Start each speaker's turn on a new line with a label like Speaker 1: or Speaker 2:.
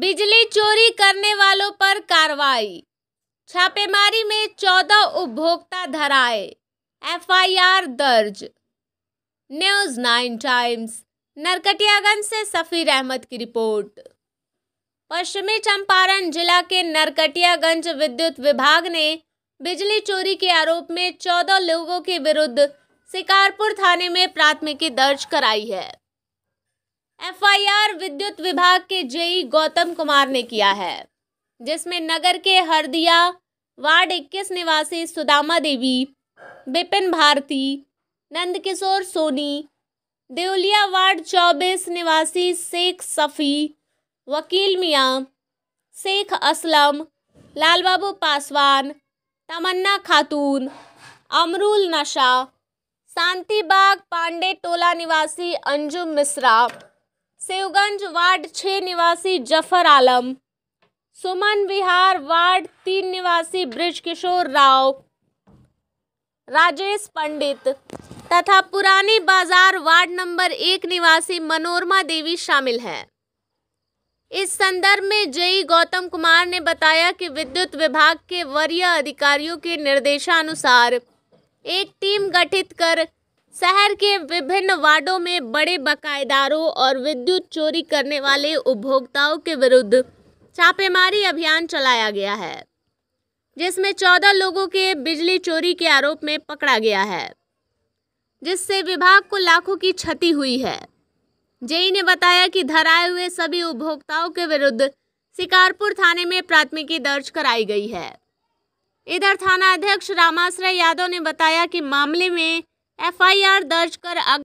Speaker 1: बिजली चोरी करने वालों पर कार्रवाई छापेमारी में चौदह उपभोक्ता धराए एफआईआर दर्ज न्यूज नाइन टाइम्स नरकटियागंज से सफ़ीर अहमद की रिपोर्ट पश्चिमी चंपारण जिला के नरकटियागंज विद्युत विभाग ने बिजली चोरी के आरोप में चौदह लोगों के विरुद्ध शिकारपुर थाने में प्राथमिकी दर्ज कराई है एफआईआर विद्युत विभाग के जेई गौतम कुमार ने किया है जिसमें नगर के हरदिया वार्ड 21 निवासी सुदामा देवी बिपिन भारती नंदकिशोर सोनी देवलिया वार्ड 24 निवासी शेख सफ़ी वकील मियाँ शेख असलम लाल बाबू पासवान तमन्ना खातून अमरुल नशा शांति बाग पांडे टोला निवासी अंजुम मिश्रा शिवगंज वार्ड छः निवासी जफर आलम सुमन विहार वार्ड तीन निवासी ब्रज राव राजेश पंडित तथा पुरानी बाजार वार्ड नंबर एक निवासी मनोरमा देवी शामिल है इस संदर्भ में जेई गौतम कुमार ने बताया कि विद्युत विभाग के वरीय अधिकारियों के निर्देशानुसार एक टीम गठित कर शहर के विभिन्न वार्डों में बड़े बकायेदारों और विद्युत चोरी करने वाले उपभोक्ताओं के विरुद्ध छापेमारी अभियान चलाया गया है जिसमें चौदह लोगों के बिजली चोरी के आरोप में पकड़ा गया है जिससे विभाग को लाखों की क्षति हुई है जेई ने बताया कि धराए हुए सभी उपभोक्ताओं के विरुद्ध शिकारपुर थाने में प्राथमिकी दर्ज कराई गई है इधर थाना अध्यक्ष रामाश्रय यादव ने बताया कि मामले में एफआईआर दर्ज कर